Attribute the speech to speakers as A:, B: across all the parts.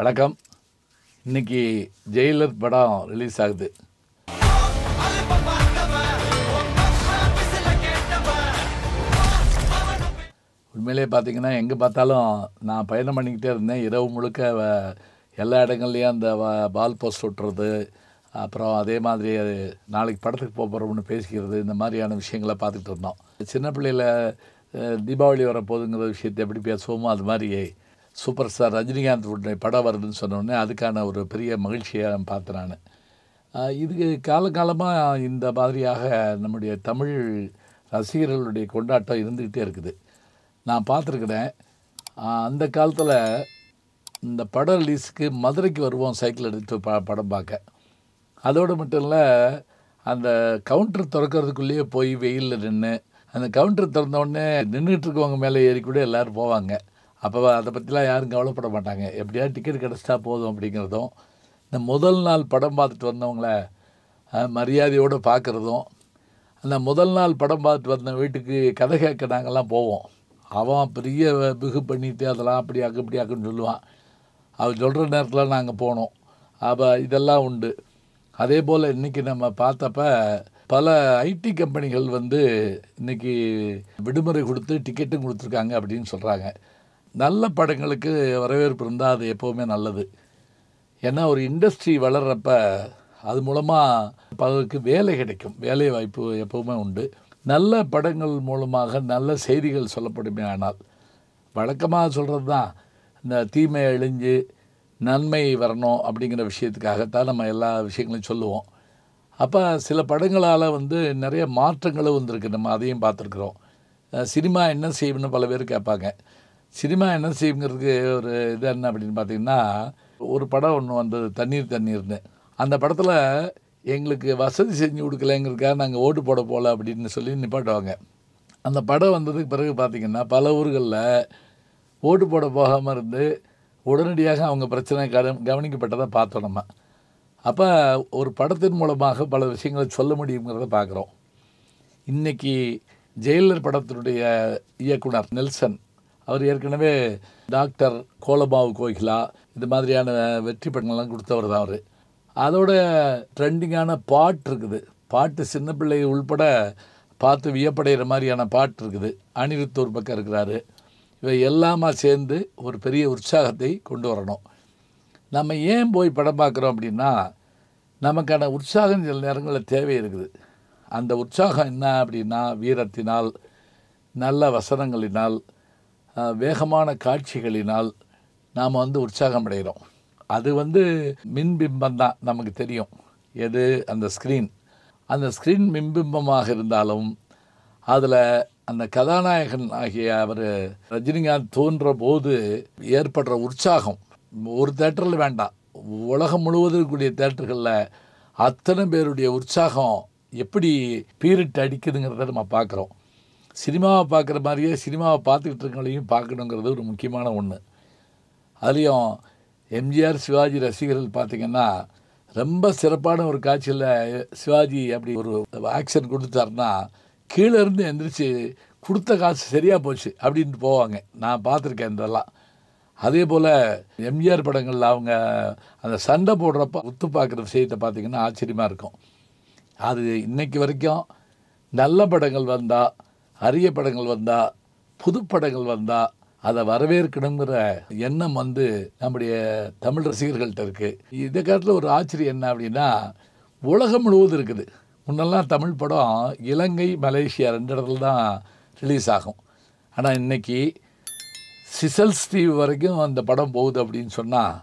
A: வணக்கம் இன்றைக்கி ஜெயிலர் படம் ரிலீஸ் ஆகுது உண்மையிலே பார்த்திங்கன்னா எங்கே பார்த்தாலும் நான் பயணம் பண்ணிக்கிட்டே இருந்தேன் இரவு முழுக்க எல்லா இடங்கள்லையும் அந்த பால் போஸ்ட் ஒட்டுறது அப்புறம் அதே மாதிரி நாளைக்கு படத்துக்கு போக போகிறோம்னு பேசிக்கிறது இந்த மாதிரியான விஷயங்களை பார்த்துக்கிட்டு இருந்தோம் சின்ன பிள்ளையில் தீபாவளி வரப்போகுதுங்கிற விஷயத்தை எப்படி பேசுவோமோ அது மாதிரி சூப்பர் ஸ்டார் ரஜினிகாந்த் உடைய படம் வருதுன்னு சொன்னோடனே அதுக்கான ஒரு பெரிய மகிழ்ச்சியாக பார்த்தேன் நான் இது காலகாலமாக இந்த மாதிரியாக நம்முடைய தமிழ் ரசிகர்களுடைய கொண்டாட்டம் இருந்துக்கிட்டே இருக்குது நான் பார்த்துருக்குறேன் அந்த காலத்தில் இந்த படம் ரிலீஸுக்கு மதுரைக்கு வருவோம் சைக்கிள் எடுத்து ப படம் பார்க்க அதோடு மட்டும் இல்லை அந்த கவுண்டர் திறக்கிறதுக்குள்ளேயே போய் வெயிலில் நின்று அந்த கவுண்டர் திறந்தோடனே நின்றுட்டுருக்கவங்க மேலே ஏறி கூட எல்லோரும் போவாங்க அப்போ அதை பற்றிலாம் யாரும் கவலைப்பட மாட்டாங்க எப்படியா டிக்கெட் கிடச்சிட்டா போதும் அப்படிங்கிறதும் இந்த முதல் நாள் படம் பார்த்துட்டு வந்தவங்கள மரியாதையோடு பார்க்குறதும் அந்த முதல் நாள் படம் பார்த்துட்டு வந்த வீட்டுக்கு கதை கேட்க நாங்கள்லாம் போவோம் அவன் பெரிய பிகு பண்ணிட்டு அதெல்லாம் அப்படி ஆக்கு இப்படி ஆக்குன்னு சொல்லுவான் அவள் சொல்கிற நேரத்தில் நாங்கள் போனோம் அப்போ இதெல்லாம் உண்டு அதே போல் இன்றைக்கி நம்ம பார்த்தப்ப பல ஐடி கம்பெனிகள் வந்து இன்றைக்கி விடுமுறை கொடுத்து டிக்கெட்டும் கொடுத்துருக்காங்க அப்படின்னு சொல்கிறாங்க நல்ல படங்களுக்கு வரவேற்பு இருந்தால் அது எப்போவுமே நல்லது ஏன்னா ஒரு இண்டஸ்ட்ரி வளர்கிறப்ப அது மூலமாக பலருக்கு வேலை கிடைக்கும் வேலை வாய்ப்பு எப்போவுமே உண்டு நல்ல படங்கள் மூலமாக நல்ல செய்திகள் சொல்லப்படுமே ஆனால் வழக்கமாக சொல்கிறது தான் இந்த தீமை அழிஞ்சு நன்மை வரணும் அப்படிங்கிற விஷயத்துக்காகத்தான் நம்ம எல்லா விஷயங்களையும் சொல்லுவோம் அப்போ சில படங்களால் வந்து நிறைய மாற்றங்களும் வந்திருக்கு நம்ம அதையும் பார்த்துருக்குறோம் சினிமா என்ன செய்யணும்னு பல பேர் கேட்பாங்க சினிமா என்ன செய்யுங்கிறதுக்கு ஒரு இது என்ன அப்படின்னு பார்த்தீங்கன்னா ஒரு படம் ஒன்று வந்தது தண்ணீர் தண்ணீர்னு அந்த படத்தில் எங்களுக்கு வசதி செஞ்சு கொடுக்கலங்கிறதுக்காக நாங்கள் ஓட்டு போட போகல அப்படின்னு சொல்லி நிப்பாட்டுவாங்க அந்த படம் வந்ததுக்கு பிறகு பார்த்திங்கன்னா பல ஊர்களில் ஓட்டு போட போகாமல் இருந்து உடனடியாக அவங்க பிரச்சனை கவனிக்கப்பட்டதை பார்த்தோம் நம்ம அப்போ ஒரு படத்தின் மூலமாக பல விஷயங்களை சொல்ல முடியுங்கிறத பார்க்குறோம் இன்றைக்கி ஜெயிலர் படத்தினுடைய இயக்குனர் நெல்சன் அவர் ஏற்கனவே டாக்டர் கோலபாவு கோகிலா இது மாதிரியான வெற்றி படங்கள்லாம் கொடுத்தவர் தான் அவர் அதோட ட்ரெண்டிங்கான பாட் இருக்குது பாட்டு சின்ன பிள்ளை உள்பட பார்த்து வியப்படைகிற மாதிரியான பாட்டு இருக்குது அனிருத் ஒரு பக்கம் இருக்கிறாரு இவை எல்லாமா சேர்ந்து ஒரு பெரிய உற்சாகத்தை கொண்டு வரணும் நம்ம ஏன் போய் படம் பார்க்குறோம் அப்படின்னா நமக்கான உற்சாகம் சில நேரங்களில் தேவை இருக்குது அந்த உற்சாகம் என்ன அப்படின்னா வீரத்தினால் நல்ல வசனங்களினால் வேகமான காட்சிகளினால் நாம் வந்து உற்சாகம் அடைகிறோம் அது வந்து மின்பிம்பம் தான் நமக்கு தெரியும் எது அந்த ஸ்க்ரீன் அந்த ஸ்க்ரீன் மின்பிம்பமாக இருந்தாலும் அதில் அந்த கதாநாயகன் ஆகிய அவர் ரஜினிகாந்த் தோன்ற போது ஏற்படுற உற்சாகம் ஒரு தேட்டரில் வேண்டாம் உலகம் முழுவதும் இருக்கக்கூடிய தேட்டர்களில் அத்தனை பேருடைய உற்சாகம் எப்படி பீரிட்டு அடிக்குதுங்கிறத நம்ம பார்க்குறோம் சினிமாவை பார்க்குற மாதிரியே சினிமாவை பார்த்துக்கிட்டு இருக்கவங்களையும் பார்க்கணுங்கிறது ஒரு முக்கியமான ஒன்று அதுலேயும் எம்ஜிஆர் சிவாஜி ரசிகர்கள் பார்த்திங்கன்னா ரொம்ப சிறப்பான ஒரு காட்சியில் சிவாஜி அப்படி ஒரு ஆக்ஷன் கொடுத்தாருன்னா கீழேருந்து எந்திரிச்சு கொடுத்த காசு சரியாக போச்சு அப்படின்ட்டு போவாங்க நான் பார்த்துருக்கேன் இதெல்லாம் அதே போல் எம்ஜிஆர் படங்களில் அவங்க அந்த சண்டை போடுறப்ப ஒத்து பார்க்குற விஷயத்தை பார்த்திங்கன்னா ஆச்சரியமாக இருக்கும் அது இன்றைக்கு வரைக்கும் நல்ல படங்கள் வந்தால் அரிய படங்கள் வந்தால் புதுப்படங்கள் வந்தால் அதை வரவேற்கணுங்கிற எண்ணம் வந்து நம்முடைய தமிழ் ரசிகர்கள்ட்ட இருக்குது இந்த காலத்தில் ஒரு ஆச்சரியம் என்ன அப்படின்னா உலகம் முழுவதும் இருக்குது முன்னெல்லாம் தமிழ் படம் இலங்கை மலேசியா ரெண்டு இடத்துல தான் ரிலீஸ் ஆகும் ஆனால் இன்றைக்கி சிசல்ஸ் தீவு வரைக்கும் அந்த படம் போகுது அப்படின்னு சொன்னால்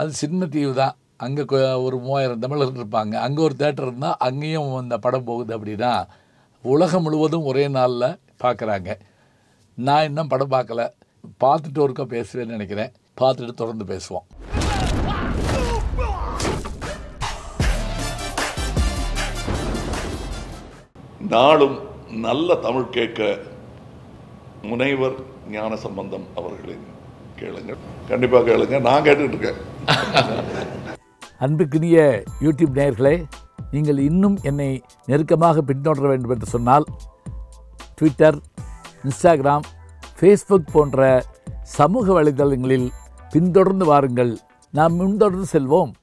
A: அது சின்ன தீவு தான் அங்கே ஒரு மூவாயிரம் தமிழர்கள் இருப்பாங்க அங்கே ஒரு தேட்டர் இருந்தால் அங்கேயும் அந்த படம் போகுது அப்படின்னா உலகம் முழுவதும் ஒரே நாளில் பார்க்குறாங்க நான் இன்னும் படம் பார்க்கல பார்த்துட்டு ஒருக்கா பேசுவேன்னு நினைக்கிறேன் பார்த்துட்டு தொடர்ந்து பேசுவோம் நாளும் நல்ல தமிழ் கேட்க முனைவர் ஞான சம்பந்தம் அவர்களின் கேளுங்கள் கண்டிப்பாக கேளுங்க நான் கேட்டுக்கிட்டு இருக்கேன் அன்புக்குரிய யூடியூப் நேயர்களே நீங்கள் இன்னும் என்னை நெருக்கமாக பின்தொடர வேண்டும் என்று சொன்னால் ட்விட்டர் இன்ஸ்டாகிராம் ஃபேஸ்புக் போன்ற சமூக வலைதளங்களில் பின்தொடர்ந்து வாருங்கள் நாம் முன்தொடர்ந்து செல்வோம்